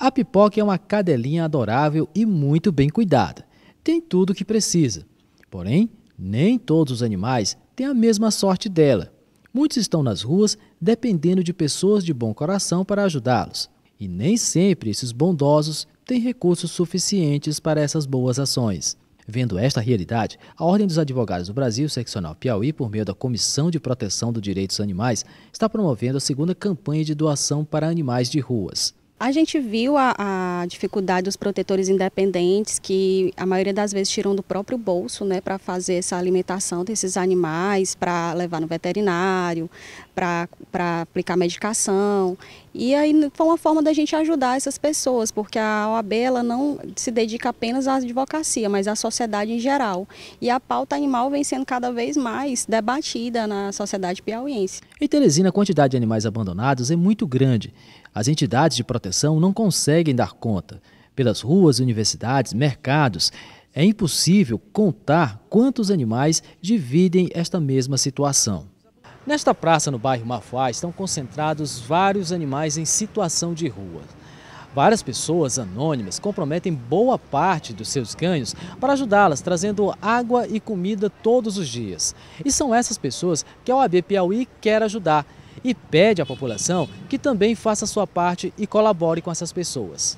A Pipoca é uma cadelinha adorável e muito bem cuidada. Tem tudo o que precisa. Porém, nem todos os animais têm a mesma sorte dela. Muitos estão nas ruas dependendo de pessoas de bom coração para ajudá-los. E nem sempre esses bondosos têm recursos suficientes para essas boas ações. Vendo esta realidade, a Ordem dos Advogados do Brasil, seccional Piauí, por meio da Comissão de Proteção dos Direitos dos Animais, está promovendo a segunda campanha de doação para animais de ruas. A gente viu a, a, dificuldade dos protetores independentes, que a maioria das vezes tiram do próprio bolso, né, para fazer essa alimentação desses animais, para levar no veterinário, para aplicar medicação. E aí foi uma forma da gente ajudar essas pessoas, porque a OAB ela não se dedica apenas à advocacia, mas à sociedade em geral. E a pauta animal vem sendo cada vez mais debatida na sociedade piauiense. Em Teresina, a quantidade de animais abandonados é muito grande. As entidades de proteção não conseguem dar conta. Pelas ruas, universidades, mercados, é impossível contar quantos animais dividem esta mesma situação. Nesta praça, no bairro Mafuá, estão concentrados vários animais em situação de rua. Várias pessoas anônimas comprometem boa parte dos seus ganhos para ajudá-las, trazendo água e comida todos os dias. E são essas pessoas que a OAB Piauí quer ajudar e pede à população que também faça sua parte e colabore com essas pessoas.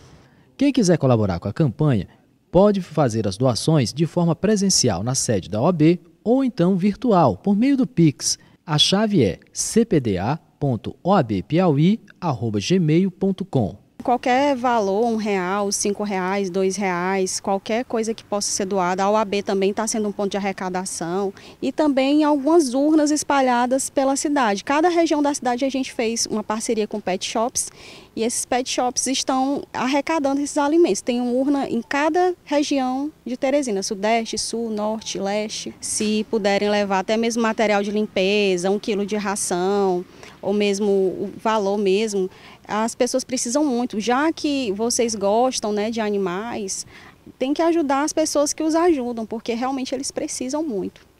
Quem quiser colaborar com a campanha pode fazer as doações de forma presencial na sede da OAB ou então virtual, por meio do Pix a chave é cpda.oabpiauí.gmail.com. Qualquer valor, um real, cinco reais, dois reais, qualquer coisa que possa ser doada. A OAB também está sendo um ponto de arrecadação e também algumas urnas espalhadas pela cidade. Cada região da cidade a gente fez uma parceria com pet shops e esses pet shops estão arrecadando esses alimentos. Tem uma urna em cada região de Teresina, Sudeste, Sul, Norte, Leste. Se puderem levar até mesmo material de limpeza, um quilo de ração, ou mesmo o valor mesmo, as pessoas precisam muito. Já que vocês gostam né, de animais, tem que ajudar as pessoas que os ajudam, porque realmente eles precisam muito.